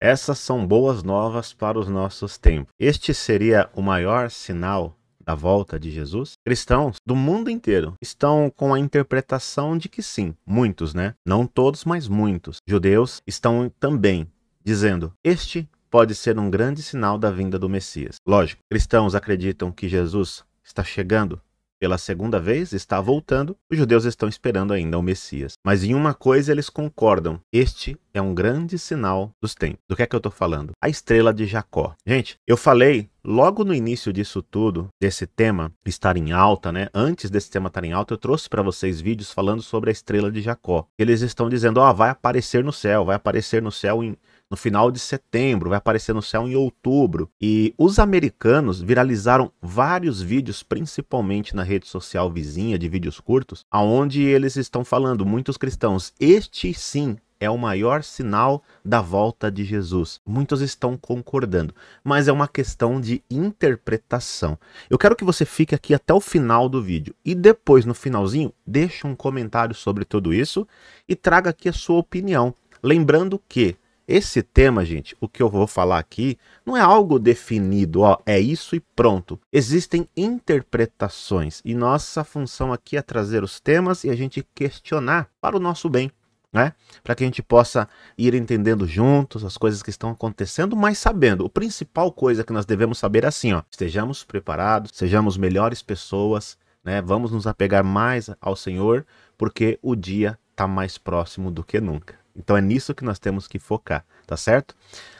Essas são boas novas para os nossos tempos. Este seria o maior sinal da volta de Jesus? Cristãos do mundo inteiro estão com a interpretação de que sim, muitos, né? Não todos, mas muitos. Judeus estão também dizendo: este pode ser um grande sinal da vinda do Messias. Lógico, cristãos acreditam que Jesus está chegando pela segunda vez está voltando, os judeus estão esperando ainda o Messias. Mas em uma coisa eles concordam: este é um grande sinal dos tempos. Do que é que eu estou falando? A estrela de Jacó. Gente, eu falei logo no início disso tudo, desse tema estar em alta, né? Antes desse tema estar em alta, eu trouxe para vocês vídeos falando sobre a estrela de Jacó. Eles estão dizendo: ó, oh, vai aparecer no céu, vai aparecer no céu em no final de setembro, vai aparecer no céu em outubro. E os americanos viralizaram vários vídeos, principalmente na rede social vizinha de vídeos curtos, aonde eles estão falando, muitos cristãos, este sim é o maior sinal da volta de Jesus. Muitos estão concordando, mas é uma questão de interpretação. Eu quero que você fique aqui até o final do vídeo e depois, no finalzinho, deixe um comentário sobre tudo isso e traga aqui a sua opinião. Lembrando que esse tema, gente, o que eu vou falar aqui, não é algo definido, ó, é isso e pronto. Existem interpretações e nossa função aqui é trazer os temas e a gente questionar para o nosso bem. Né? Para que a gente possa ir entendendo juntos as coisas que estão acontecendo, mas sabendo, o principal coisa que nós devemos saber é assim, ó, estejamos preparados, sejamos melhores pessoas, né? Vamos nos apegar mais ao Senhor, porque o dia está mais próximo do que nunca. Então é nisso que nós temos que focar, tá certo?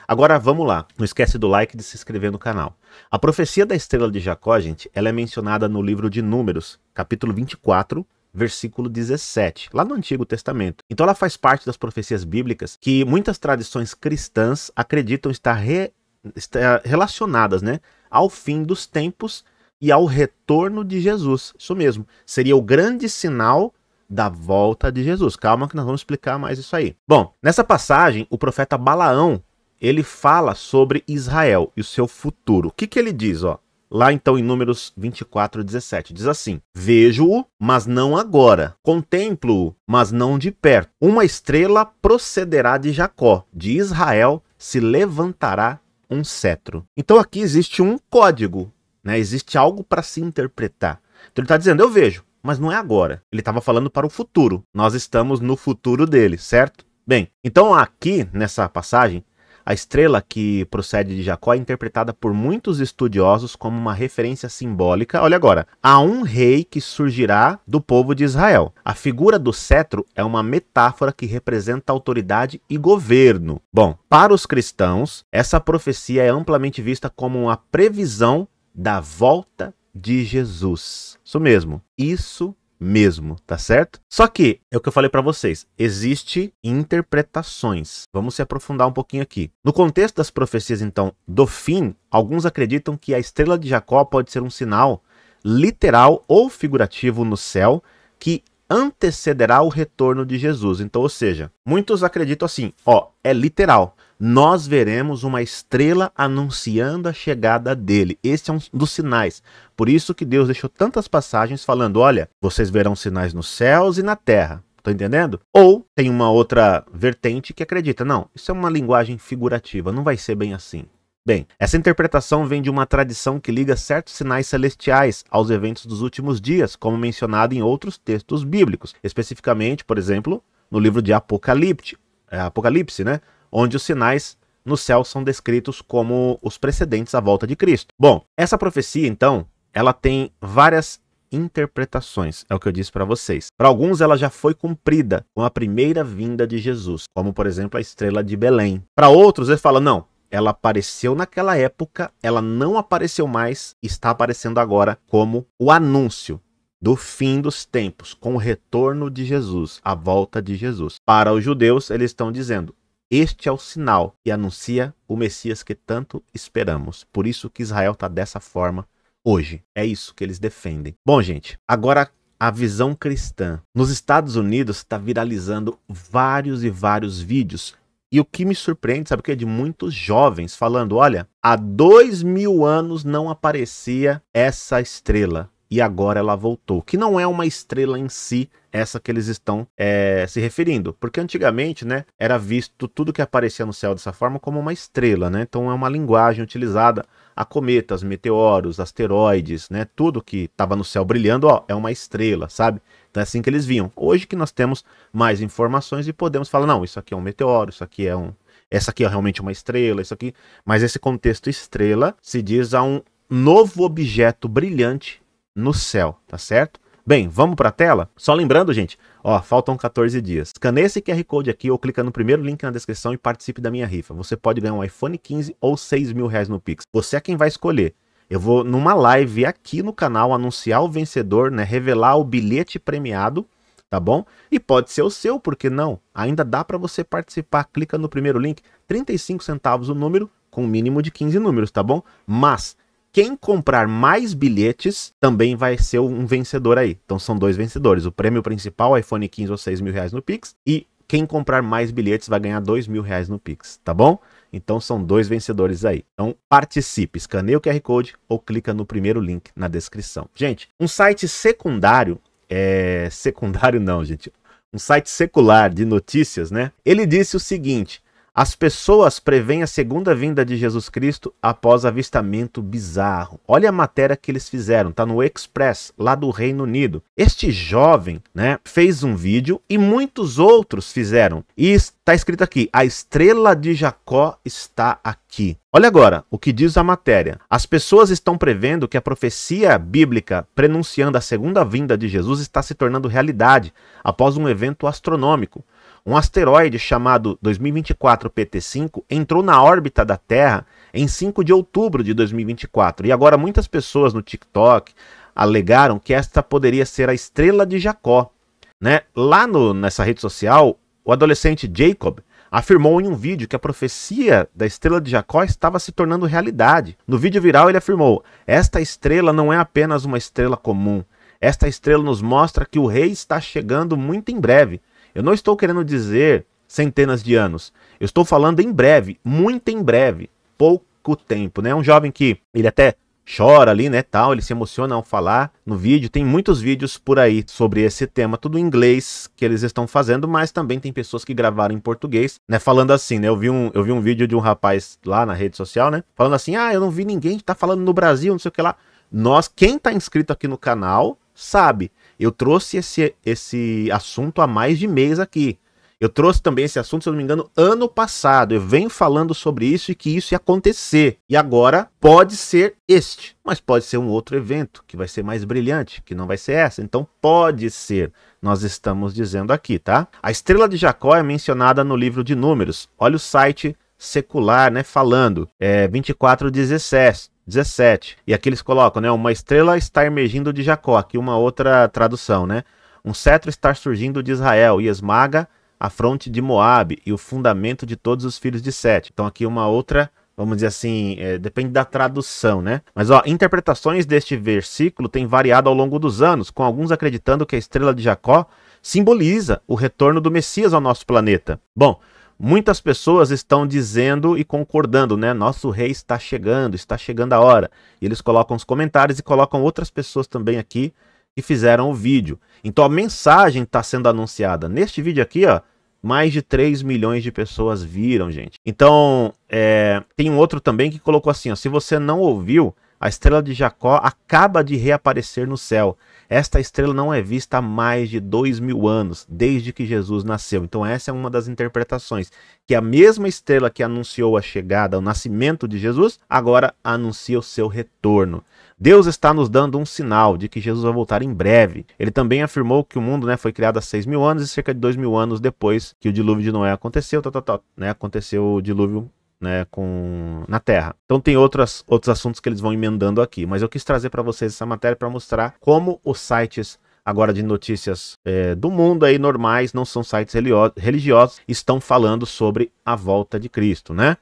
Agora vamos lá, não esquece do like e de se inscrever no canal. A profecia da estrela de Jacó, gente, ela é mencionada no livro de Números, capítulo 24, versículo 17, lá no Antigo Testamento. Então ela faz parte das profecias bíblicas que muitas tradições cristãs acreditam estar, re... estar relacionadas né, ao fim dos tempos e ao retorno de Jesus. Isso mesmo, seria o grande sinal da volta de Jesus. Calma que nós vamos explicar mais isso aí. Bom, nessa passagem, o profeta Balaão, ele fala sobre Israel e o seu futuro. O que, que ele diz, ó? Lá então em Números 24, 17, diz assim: Vejo-o, mas não agora. Contemplo-o, mas não de perto. Uma estrela procederá de Jacó, de Israel se levantará um cetro. Então aqui existe um código, né? existe algo para se interpretar. Então ele está dizendo: Eu vejo, mas não é agora. Ele estava falando para o futuro. Nós estamos no futuro dele, certo? Bem, então aqui nessa passagem, a estrela que procede de Jacó é interpretada por muitos estudiosos como uma referência simbólica, olha agora, a um rei que surgirá do povo de Israel. A figura do cetro é uma metáfora que representa autoridade e governo. Bom, para os cristãos, essa profecia é amplamente vista como uma previsão da volta de Jesus. Isso mesmo. Isso mesmo, tá certo? Só que é o que eu falei para vocês, existe interpretações. Vamos se aprofundar um pouquinho aqui. No contexto das profecias então do fim, alguns acreditam que a estrela de Jacó pode ser um sinal literal ou figurativo no céu que antecederá o retorno de Jesus. Então, ou seja, muitos acreditam assim, ó, é literal nós veremos uma estrela anunciando a chegada dele. Este é um dos sinais. Por isso que Deus deixou tantas passagens falando: olha, vocês verão sinais nos céus e na terra. Estão entendendo? Ou tem uma outra vertente que acredita: não, isso é uma linguagem figurativa, não vai ser bem assim. Bem, essa interpretação vem de uma tradição que liga certos sinais celestiais aos eventos dos últimos dias, como mencionado em outros textos bíblicos, especificamente, por exemplo, no livro de Apocalipse, é, Apocalipse, né? onde os sinais no céu são descritos como os precedentes à volta de Cristo. Bom, essa profecia, então, ela tem várias interpretações, é o que eu disse para vocês. Para alguns, ela já foi cumprida com a primeira vinda de Jesus, como por exemplo a estrela de Belém. Para outros, ele fala: não, ela apareceu naquela época, ela não apareceu mais, está aparecendo agora como o anúncio do fim dos tempos, com o retorno de Jesus, a volta de Jesus. Para os judeus, eles estão dizendo: este é o sinal que anuncia o Messias que tanto esperamos. Por isso que Israel está dessa forma hoje. É isso que eles defendem. Bom, gente, agora a visão cristã. Nos Estados Unidos está viralizando vários e vários vídeos. E o que me surpreende, sabe o que é De muitos jovens falando: olha, há dois mil anos não aparecia essa estrela e agora ela voltou. Que não é uma estrela em si, essa que eles estão é, se referindo. Porque antigamente, né, era visto tudo que aparecia no céu dessa forma como uma estrela, né? Então é uma linguagem utilizada a cometas, meteoros, asteroides, né? Tudo que estava no céu brilhando, ó, é uma estrela, sabe? Então é assim que eles viam. Hoje que nós temos mais informações e podemos falar, não, isso aqui é um meteoro, isso aqui é um essa aqui é realmente uma estrela, isso aqui, mas esse contexto estrela se diz a um novo objeto brilhante no céu, tá certo? Bem, vamos para a tela? Só lembrando, gente, ó, faltam 14 dias. Escaneie esse QR Code aqui ou clica no primeiro link na descrição e participe da minha rifa. Você pode ganhar um iPhone 15 ou 6 mil reais no Pix. Você é quem vai escolher. Eu vou, numa live aqui no canal, anunciar o vencedor, né? Revelar o bilhete premiado, tá bom? E pode ser o seu, porque não? Ainda dá para você participar. Clica no primeiro link, 35 centavos o número, com mínimo de 15 números, tá bom? Mas quem comprar mais bilhetes também vai ser um vencedor aí. Então são dois vencedores. O prêmio principal, iPhone 15 ou 6 mil reais no Pix. E quem comprar mais bilhetes vai ganhar 2 mil reais no Pix, tá bom? Então são dois vencedores aí. Então participe, escaneie o QR Code ou clica no primeiro link na descrição. Gente, um site secundário, é... secundário não, gente, um site secular de notícias, né? Ele disse o seguinte: as pessoas preveem a segunda vinda de Jesus Cristo após avistamento bizarro. Olha a matéria que eles fizeram, tá no Express, lá do Reino Unido. Este jovem, né, fez um vídeo e muitos outros fizeram. E está escrito aqui: a estrela de Jacó está aqui. Olha agora o que diz a matéria. As pessoas estão prevendo que a profecia bíblica prenunciando a segunda vinda de Jesus está se tornando realidade após um evento astronômico um asteroide chamado 2024 PT5 entrou na órbita da Terra em 5 de outubro de 2024. E agora muitas pessoas no TikTok alegaram que esta poderia ser a estrela de Jacó. Né? Lá no, nessa rede social, o adolescente Jacob afirmou em um vídeo que a profecia da estrela de Jacó estava se tornando realidade. No vídeo viral, ele afirmou: Esta estrela não é apenas uma estrela comum. Esta estrela nos mostra que o rei está chegando muito em breve. Eu não estou querendo dizer centenas de anos. Eu estou falando em breve, muito em breve, pouco tempo, né? Um jovem que ele até chora ali, né, tal, ele se emociona ao falar no vídeo. Tem muitos vídeos por aí sobre esse tema, tudo em inglês que eles estão fazendo, mas também tem pessoas que gravaram em português, né, falando assim, né? Eu vi um, eu vi um vídeo de um rapaz lá na rede social, né, falando assim: "Ah, eu não vi ninguém que tá falando no Brasil, não sei o que lá". Nós, quem tá inscrito aqui no canal, sabe eu trouxe esse, esse assunto há mais de mês aqui. Eu trouxe também esse assunto, se eu não me engano, ano passado. Eu venho falando sobre isso e que isso ia acontecer. E agora pode ser este, mas pode ser um outro evento que vai ser mais brilhante, que não vai ser essa. Então pode ser. Nós estamos dizendo aqui, tá? A estrela de Jacó é mencionada no livro de Números. Olha o site secular, né? Falando. É 24:17. 17. E aqui eles colocam, né? Uma estrela está emergindo de Jacó. Aqui uma outra tradução, né? Um cetro está surgindo de Israel e esmaga a fronte de Moabe e o fundamento de todos os filhos de Sete. Então aqui uma outra vamos dizer assim, é, depende da tradução, né? Mas ó, interpretações deste versículo têm variado ao longo dos anos, com alguns acreditando que a estrela de Jacó simboliza o retorno do Messias ao nosso planeta. Bom, muitas pessoas estão dizendo e concordando, né? Nosso rei está chegando, está chegando a hora. E eles colocam os comentários e colocam outras pessoas também aqui que fizeram o vídeo. Então a mensagem está sendo anunciada. Neste vídeo aqui, ó, mais de 3 milhões de pessoas viram, gente. Então, é, tem um outro também que colocou assim, ó, se você não ouviu, a estrela de Jacó acaba de reaparecer no céu. Esta estrela não é vista há mais de dois mil anos, desde que Jesus nasceu. Então, essa é uma das interpretações: que a mesma estrela que anunciou a chegada, o nascimento de Jesus, agora anuncia o seu retorno. Deus está nos dando um sinal de que Jesus vai voltar em breve. Ele também afirmou que o mundo né, foi criado há seis mil anos e cerca de dois mil anos depois que o dilúvio de Noé aconteceu, Tá, tá, tá, né, aconteceu o dilúvio né, com na Terra. Então tem outras, outros assuntos que eles vão emendando aqui, mas eu quis trazer para vocês essa matéria para mostrar como os sites agora de notícias é, do mundo aí normais, não são sites religiosos, estão falando sobre a volta de Cristo, né?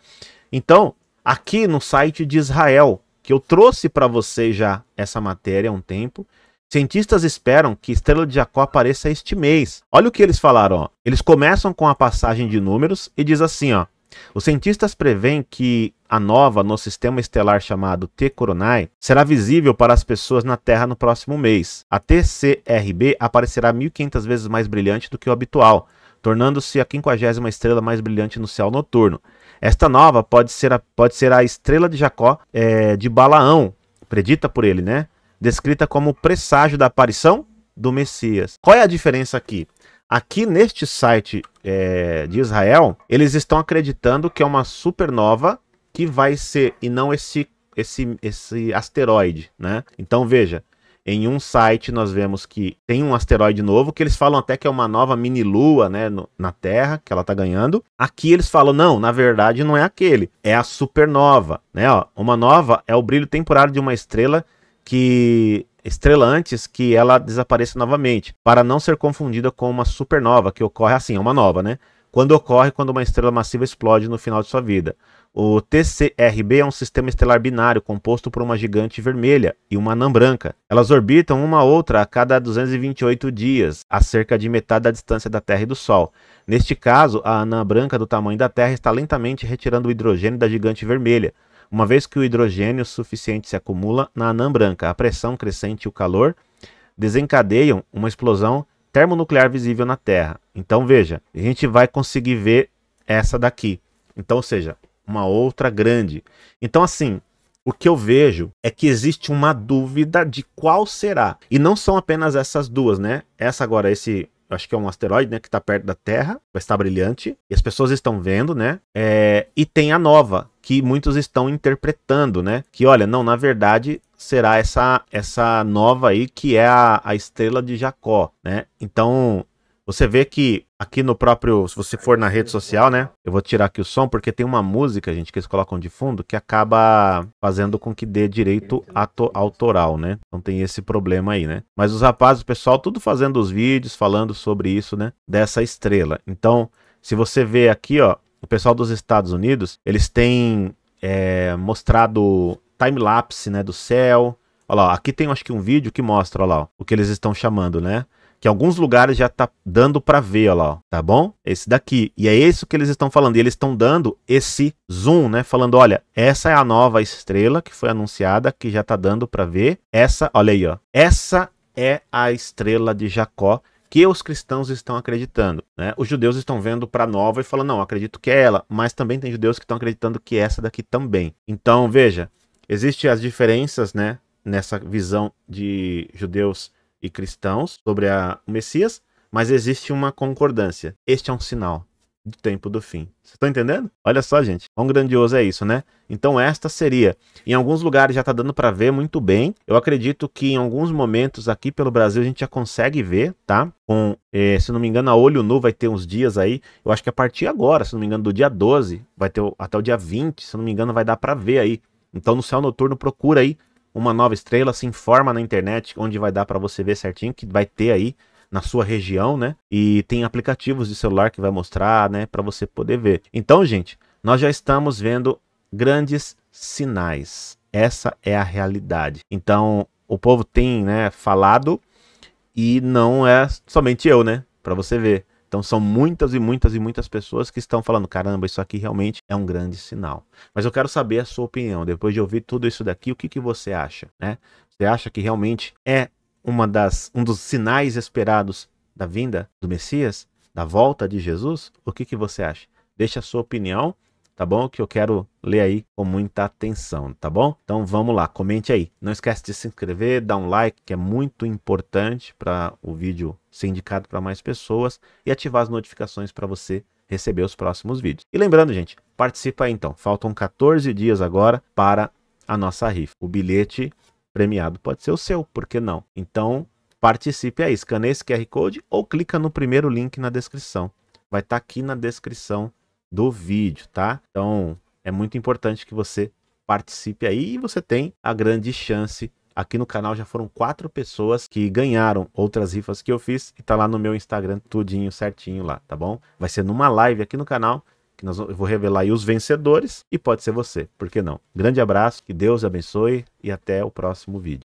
Então, aqui no site de Israel, que eu trouxe para vocês já essa matéria há um tempo, Cientistas esperam que Estrela de Jacó apareça este mês. Olha o que eles falaram, ó. Eles começam com a passagem de números e diz assim, ó: os cientistas preveem que a nova no sistema estelar chamado T Coronae será visível para as pessoas na Terra no próximo mês. A TCRB aparecerá 1500 vezes mais brilhante do que o habitual, tornando-se a quinquagésima estrela mais brilhante no céu noturno. Esta nova pode ser a, pode ser a estrela de Jacó é, de Balaão, predita por ele, né? Descrita como presságio da aparição do Messias. Qual é a diferença aqui? Aqui neste site é, de Israel, eles estão acreditando que é uma supernova que vai ser, e não esse, esse, esse asteroide, né? Então veja, em um site nós vemos que tem um asteroide novo, que eles falam até que é uma nova mini lua, né, no, na Terra, que ela tá ganhando. Aqui eles falam, não, na verdade não é aquele, é a supernova, né, ó, uma nova é o brilho temporário de uma estrela que estrela antes que ela desapareça novamente, para não ser confundida com uma supernova, que ocorre assim, é uma nova, né? Quando ocorre quando uma estrela massiva explode no final de sua vida. O TCRB é um sistema estelar binário composto por uma gigante vermelha e uma anã branca. Elas orbitam uma outra a cada 228 dias, a cerca de metade da distância da Terra e do Sol. Neste caso, a anã branca do tamanho da Terra está lentamente retirando o hidrogênio da gigante vermelha, uma vez que o hidrogênio suficiente se acumula na anã branca. A pressão crescente e o calor desencadeiam uma explosão termonuclear visível na Terra. Então veja, a gente vai conseguir ver essa daqui. Então, ou seja, uma outra grande. Então assim, o que eu vejo é que existe uma dúvida de qual será. E não são apenas essas duas, né? Essa agora, esse acho que é um asteroide, né, que está perto da Terra, vai estar brilhante, e as pessoas estão vendo, né? É, e tem a nova, que muitos estão interpretando, né? Que olha, não, na verdade será essa essa nova aí que é a, a estrela de Jacó, né? Então você vê que aqui no próprio, se você for na rede social, né? Eu vou tirar aqui o som porque tem uma música, gente, que eles colocam de fundo que acaba fazendo com que dê direito autoral, né? Então tem esse problema aí, né? Mas os rapazes, o pessoal, tudo fazendo os vídeos falando sobre isso, né? Dessa estrela. Então, se você vê aqui, ó, o pessoal dos Estados Unidos, eles têm é, mostrado time-lapse, né, do céu. Olha lá, aqui tem acho que um vídeo que mostra, olha lá, o que eles estão chamando, né? que alguns lugares já tá dando para ver, ó lá, tá bom? Esse daqui. E é isso que eles estão falando. E eles estão dando esse zoom, né? Falando, olha, essa é a nova estrela que foi anunciada, que já tá dando para ver. Essa, olha aí, ó. Essa é a estrela de Jacó que os cristãos estão acreditando. Né? Os judeus estão vendo para nova e falando, não, acredito que é ela, mas também tem judeus que estão acreditando que é essa daqui também. Então, veja, existem as diferenças né, nessa visão de judeus e cristãos sobre a, o Messias, mas existe uma concordância. Este é um sinal do tempo do fim. Vocês estão entendendo? Olha só, gente, quão grandioso é isso, né? Então esta seria. Em alguns lugares já está dando para ver muito bem. Eu acredito que em alguns momentos aqui pelo Brasil a gente já consegue ver, tá? Com, eh, se não me engano, a olho nu vai ter uns dias aí. Eu acho que a partir agora, se não me engano, do dia 12, vai ter até o dia 20, se não me engano, vai dar para ver aí. Então no céu noturno procura aí uma nova estrela, se informa na internet onde vai dar para você ver certinho que vai ter aí na sua região, né? E tem aplicativos de celular que vai mostrar, né, para você poder ver. Então, gente, nós já estamos vendo grandes sinais. Essa é a realidade. Então, o povo tem, né, falado e não é somente eu, né, para você ver. Então são muitas e muitas e muitas pessoas que estão falando: caramba, isso aqui realmente é um grande sinal. Mas eu quero saber a sua opinião. Depois de ouvir tudo isso daqui, o que, que você acha? Né? Você acha que realmente é uma das, um dos sinais esperados da vinda do Messias, da volta de Jesus? O que, que você acha? Deixe a sua opinião tá bom? Que eu quero ler aí com muita atenção, tá bom? Então vamos lá, comente aí. Não esquece de se inscrever, dar um like, que é muito importante para o vídeo ser indicado para mais pessoas e ativar as notificações para você receber os próximos vídeos. E lembrando, gente, participa aí então. Faltam 14 dias agora para a nossa rifa. O bilhete premiado pode ser o seu, por que não? Então, participe aí, escaneie esse QR Code ou clica no primeiro link na descrição. Vai estar tá aqui na descrição do vídeo, tá? Então é muito importante que você participe aí e você tem a grande chance. Aqui no canal já foram quatro pessoas que ganharam outras rifas que eu fiz e tá lá no meu Instagram tudinho certinho lá, tá bom? Vai ser numa live aqui no canal que nós, eu vou revelar aí os vencedores e pode ser você, por que não? Grande abraço, que Deus abençoe e até o próximo vídeo.